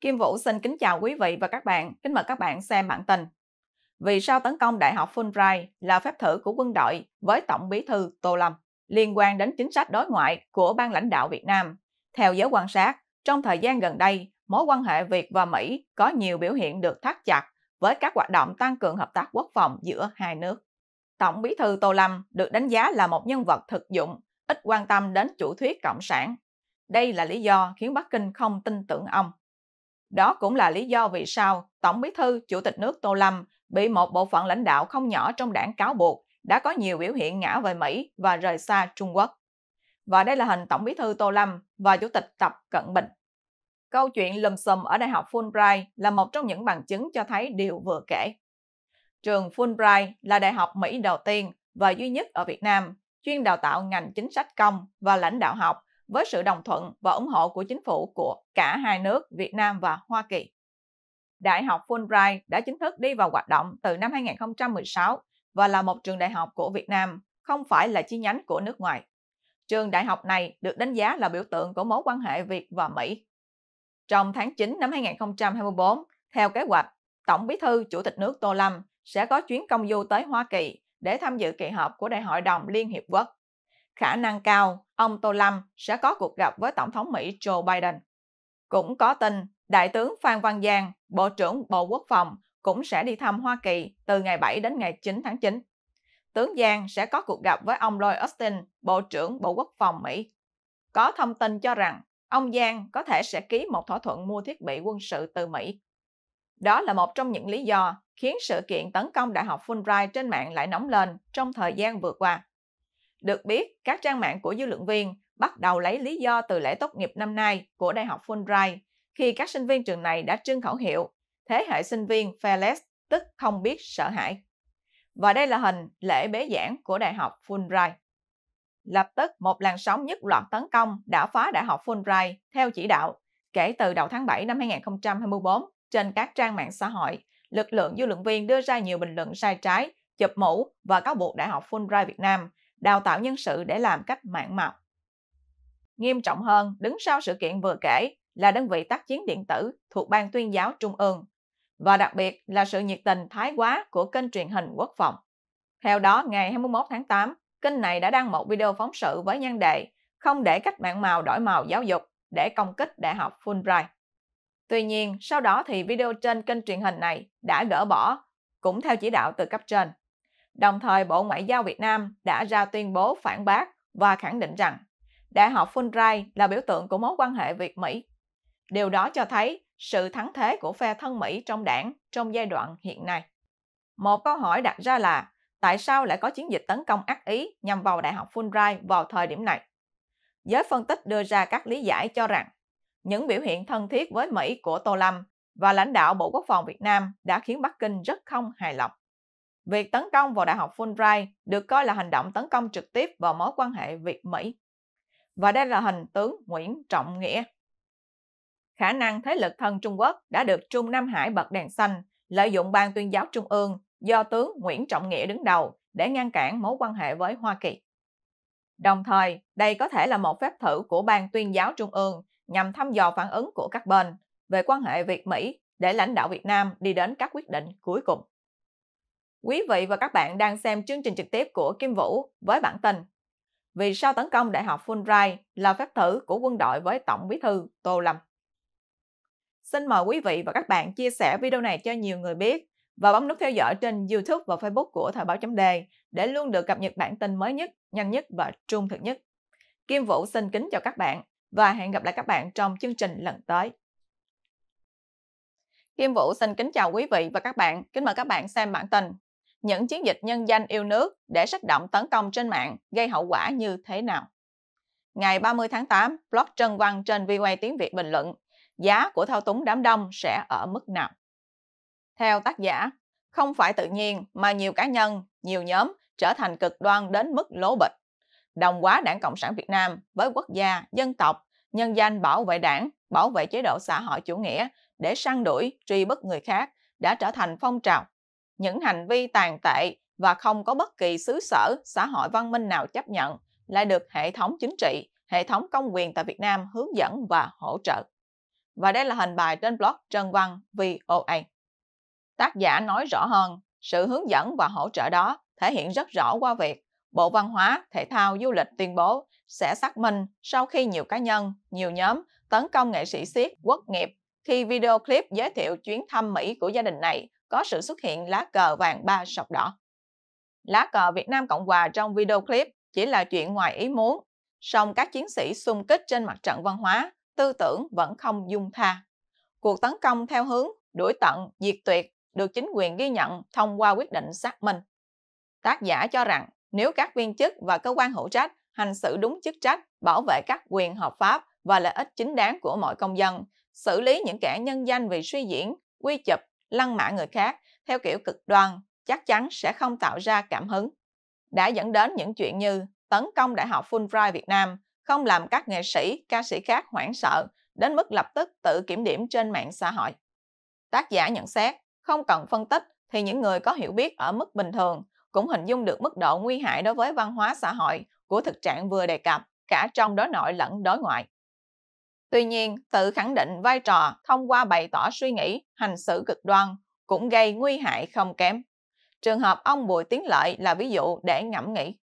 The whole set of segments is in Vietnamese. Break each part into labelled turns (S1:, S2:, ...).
S1: Kim Vũ xin kính chào quý vị và các bạn, kính mời các bạn xem bản tin. Vì sao tấn công Đại học Fulbright là phép thử của quân đội với Tổng bí thư Tô Lâm liên quan đến chính sách đối ngoại của ban lãnh đạo Việt Nam? Theo giới quan sát, trong thời gian gần đây, mối quan hệ Việt và Mỹ có nhiều biểu hiện được thắt chặt với các hoạt động tăng cường hợp tác quốc phòng giữa hai nước. Tổng bí thư Tô Lâm được đánh giá là một nhân vật thực dụng, ít quan tâm đến chủ thuyết cộng sản. Đây là lý do khiến Bắc Kinh không tin tưởng ông đó cũng là lý do vì sao Tổng bí thư Chủ tịch nước Tô Lâm bị một bộ phận lãnh đạo không nhỏ trong đảng cáo buộc đã có nhiều biểu hiện ngã về Mỹ và rời xa Trung Quốc. Và đây là hình Tổng bí thư Tô Lâm và Chủ tịch Tập Cận Bình. Câu chuyện lùm xùm ở Đại học Fulbright là một trong những bằng chứng cho thấy điều vừa kể. Trường Fulbright là đại học Mỹ đầu tiên và duy nhất ở Việt Nam chuyên đào tạo ngành chính sách công và lãnh đạo học với sự đồng thuận và ủng hộ của chính phủ của cả hai nước Việt Nam và Hoa Kỳ. Đại học Fulbright đã chính thức đi vào hoạt động từ năm 2016 và là một trường đại học của Việt Nam, không phải là chi nhánh của nước ngoài. Trường đại học này được đánh giá là biểu tượng của mối quan hệ Việt và Mỹ. Trong tháng 9 năm 2024, theo kế hoạch, Tổng Bí thư Chủ tịch nước Tô Lâm sẽ có chuyến công du tới Hoa Kỳ để tham dự kỳ họp của Đại hội đồng Liên Hiệp Quốc. Khả năng cao, ông Tô Lâm sẽ có cuộc gặp với Tổng thống Mỹ Joe Biden. Cũng có tin Đại tướng Phan Văn Giang, Bộ trưởng Bộ Quốc phòng cũng sẽ đi thăm Hoa Kỳ từ ngày 7 đến ngày 9 tháng 9. Tướng Giang sẽ có cuộc gặp với ông Lloyd Austin, Bộ trưởng Bộ Quốc phòng Mỹ. Có thông tin cho rằng ông Giang có thể sẽ ký một thỏa thuận mua thiết bị quân sự từ Mỹ. Đó là một trong những lý do khiến sự kiện tấn công Đại học Fulbright trên mạng lại nóng lên trong thời gian vừa qua. Được biết, các trang mạng của dư luận viên bắt đầu lấy lý do từ lễ tốt nghiệp năm nay của Đại học Fulbright khi các sinh viên trường này đã trưng khẩu hiệu thế hệ sinh viên fearless tức không biết sợ hãi. Và đây là hình lễ bế giảng của Đại học Fulbright. Lập tức một làn sóng nhất loạt tấn công đã phá Đại học Fulbright theo chỉ đạo kể từ đầu tháng 7 năm 2024 trên các trang mạng xã hội. Lực lượng dư luận viên đưa ra nhiều bình luận sai trái, chụp mũ và cáo buộc Đại học Fulbright Việt Nam đào tạo nhân sự để làm cách mạng mọc. Nghiêm trọng hơn, đứng sau sự kiện vừa kể là đơn vị tác chiến điện tử thuộc Ban tuyên giáo Trung ương, và đặc biệt là sự nhiệt tình thái quá của kênh truyền hình quốc phòng. Theo đó, ngày 21 tháng 8, kênh này đã đăng một video phóng sự với nhan đề Không để cách mạng màu đổi màu giáo dục để công kích đại học Fulbright. Tuy nhiên, sau đó thì video trên kênh truyền hình này đã gỡ bỏ, cũng theo chỉ đạo từ cấp trên. Đồng thời, Bộ Ngoại giao Việt Nam đã ra tuyên bố phản bác và khẳng định rằng Đại học Fulbright là biểu tượng của mối quan hệ Việt-Mỹ. Điều đó cho thấy sự thắng thế của phe thân Mỹ trong đảng trong giai đoạn hiện nay. Một câu hỏi đặt ra là tại sao lại có chiến dịch tấn công ác ý nhằm vào Đại học Fulbright vào thời điểm này? Giới phân tích đưa ra các lý giải cho rằng những biểu hiện thân thiết với Mỹ của Tô Lâm và lãnh đạo Bộ Quốc phòng Việt Nam đã khiến Bắc Kinh rất không hài lòng. Việc tấn công vào Đại học Fulbright được coi là hành động tấn công trực tiếp vào mối quan hệ Việt-Mỹ. Và đây là hình tướng Nguyễn Trọng Nghĩa. Khả năng thế lực thân Trung Quốc đã được Trung Nam Hải bật đèn xanh, lợi dụng ban tuyên giáo Trung ương do tướng Nguyễn Trọng Nghĩa đứng đầu để ngăn cản mối quan hệ với Hoa Kỳ. Đồng thời, đây có thể là một phép thử của ban tuyên giáo Trung ương nhằm thăm dò phản ứng của các bên về quan hệ Việt-Mỹ để lãnh đạo Việt Nam đi đến các quyết định cuối cùng. Quý vị và các bạn đang xem chương trình trực tiếp của Kim Vũ với bản tin Vì sao tấn công Đại học Fulbright là phép thử của quân đội với Tổng bí thư Tô Lâm? Xin mời quý vị và các bạn chia sẻ video này cho nhiều người biết và bấm nút theo dõi trên YouTube và Facebook của Thời báo chấm đề để luôn được cập nhật bản tin mới nhất, nhanh nhất và trung thực nhất. Kim Vũ xin kính chào các bạn và hẹn gặp lại các bạn trong chương trình lần tới. Kim Vũ xin kính chào quý vị và các bạn. Kính mời các bạn xem bản tin những chiến dịch nhân danh yêu nước để sách động tấn công trên mạng gây hậu quả như thế nào. Ngày 30 tháng 8, blog Trân Văn trên VOA Tiếng Việt bình luận giá của thao túng đám đông sẽ ở mức nào. Theo tác giả, không phải tự nhiên mà nhiều cá nhân, nhiều nhóm trở thành cực đoan đến mức lố bịch. Đồng quá đảng Cộng sản Việt Nam với quốc gia, dân tộc, nhân danh bảo vệ đảng, bảo vệ chế độ xã hội chủ nghĩa để săn đuổi, truy bức người khác đã trở thành phong trào những hành vi tàn tệ và không có bất kỳ xứ sở xã hội văn minh nào chấp nhận lại được hệ thống chính trị, hệ thống công quyền tại Việt Nam hướng dẫn và hỗ trợ. Và đây là hình bài trên blog Trân Văn VOA. Tác giả nói rõ hơn, sự hướng dẫn và hỗ trợ đó thể hiện rất rõ qua việc Bộ Văn hóa, Thể thao, Du lịch tuyên bố sẽ xác minh sau khi nhiều cá nhân, nhiều nhóm tấn công nghệ sĩ siết quốc nghiệp khi video clip giới thiệu chuyến thăm Mỹ của gia đình này có sự xuất hiện lá cờ vàng ba sọc đỏ. Lá cờ Việt Nam Cộng Hòa trong video clip chỉ là chuyện ngoài ý muốn, song các chiến sĩ xung kích trên mặt trận văn hóa, tư tưởng vẫn không dung tha. Cuộc tấn công theo hướng đuổi tận, diệt tuyệt được chính quyền ghi nhận thông qua quyết định xác minh. Tác giả cho rằng nếu các viên chức và cơ quan hữu trách hành xử đúng chức trách, bảo vệ các quyền hợp pháp và lợi ích chính đáng của mọi công dân, xử lý những kẻ nhân danh vì suy diễn, quy chụp lăng mạ người khác theo kiểu cực đoan chắc chắn sẽ không tạo ra cảm hứng. Đã dẫn đến những chuyện như tấn công Đại học Fulbright Việt Nam không làm các nghệ sĩ, ca sĩ khác hoảng sợ đến mức lập tức tự kiểm điểm trên mạng xã hội. Tác giả nhận xét, không cần phân tích thì những người có hiểu biết ở mức bình thường cũng hình dung được mức độ nguy hại đối với văn hóa xã hội của thực trạng vừa đề cập cả trong đối nội lẫn đối ngoại. Tuy nhiên, tự khẳng định vai trò thông qua bày tỏ suy nghĩ, hành xử cực đoan cũng gây nguy hại không kém. Trường hợp ông Bùi Tiến Lợi là ví dụ để ngẫm nghĩ.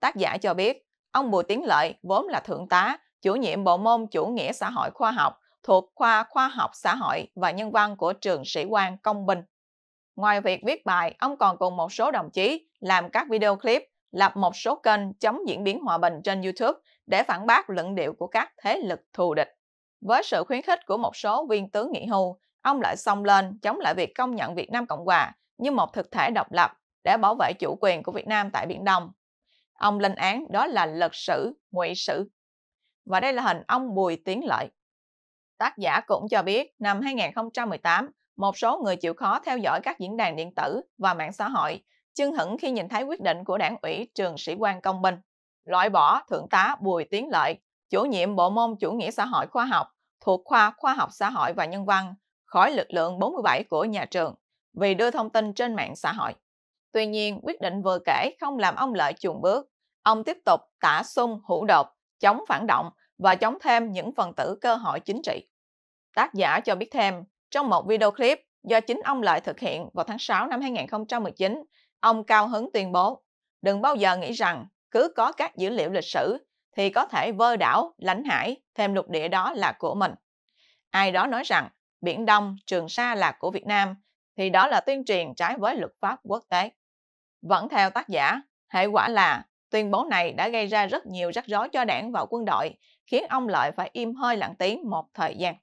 S1: Tác giả cho biết, ông Bùi Tiến Lợi vốn là thượng tá, chủ nhiệm bộ môn chủ nghĩa xã hội khoa học thuộc khoa khoa học xã hội và nhân văn của trường sĩ quan công binh. Ngoài việc viết bài, ông còn cùng một số đồng chí làm các video clip, lập một số kênh chống diễn biến hòa bình trên YouTube để phản bác luận điệu của các thế lực thù địch. Với sự khuyến khích của một số viên tướng nghỉ hưu, ông lại xông lên chống lại việc công nhận Việt Nam Cộng Hòa như một thực thể độc lập để bảo vệ chủ quyền của Việt Nam tại Biển Đông. Ông lên án đó là lật sử, ngụy sử. Và đây là hình ông Bùi Tiến Lợi. Tác giả cũng cho biết năm 2018, một số người chịu khó theo dõi các diễn đàn điện tử và mạng xã hội chưng hững khi nhìn thấy quyết định của đảng ủy trường sĩ quan công binh loại bỏ thượng tá Bùi Tiến Lợi chủ nhiệm bộ môn chủ nghĩa xã hội khoa học thuộc khoa khoa học xã hội và nhân văn khỏi lực lượng 47 của nhà trường vì đưa thông tin trên mạng xã hội. Tuy nhiên, quyết định vừa kể không làm ông Lợi chuồn bước. Ông tiếp tục tả xung hữu độc chống phản động và chống thêm những phần tử cơ hội chính trị. Tác giả cho biết thêm, trong một video clip do chính ông Lợi thực hiện vào tháng 6 năm 2019, ông cao hứng tuyên bố, đừng bao giờ nghĩ rằng cứ có các dữ liệu lịch sử thì có thể vơ đảo, lánh hải, thêm lục địa đó là của mình. Ai đó nói rằng Biển Đông, Trường Sa là của Việt Nam, thì đó là tuyên truyền trái với luật pháp quốc tế. Vẫn theo tác giả, hệ quả là tuyên bố này đã gây ra rất nhiều rắc rối cho đảng và quân đội, khiến ông Lợi phải im hơi lặng tiếng một thời gian.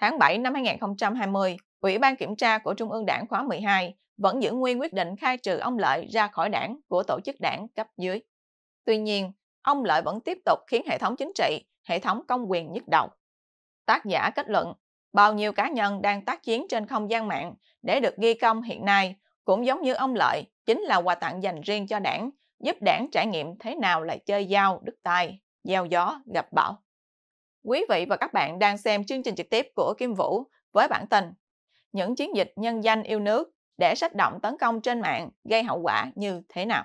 S1: Tháng 7 năm 2020, Ủy ban Kiểm tra của Trung ương Đảng khóa 12 vẫn giữ nguyên quyết định khai trừ ông Lợi ra khỏi đảng của tổ chức đảng cấp dưới. Tuy nhiên, ông Lợi vẫn tiếp tục khiến hệ thống chính trị, hệ thống công quyền nhức đầu. Tác giả kết luận, bao nhiêu cá nhân đang tác chiến trên không gian mạng để được ghi công hiện nay cũng giống như ông Lợi chính là quà tặng dành riêng cho đảng, giúp đảng trải nghiệm thế nào là chơi dao, đứt tay, gieo gió, gặp bão. Quý vị và các bạn đang xem chương trình trực tiếp của Kim Vũ với bản tin Những chiến dịch nhân danh yêu nước để sách động tấn công trên mạng gây hậu quả như thế nào?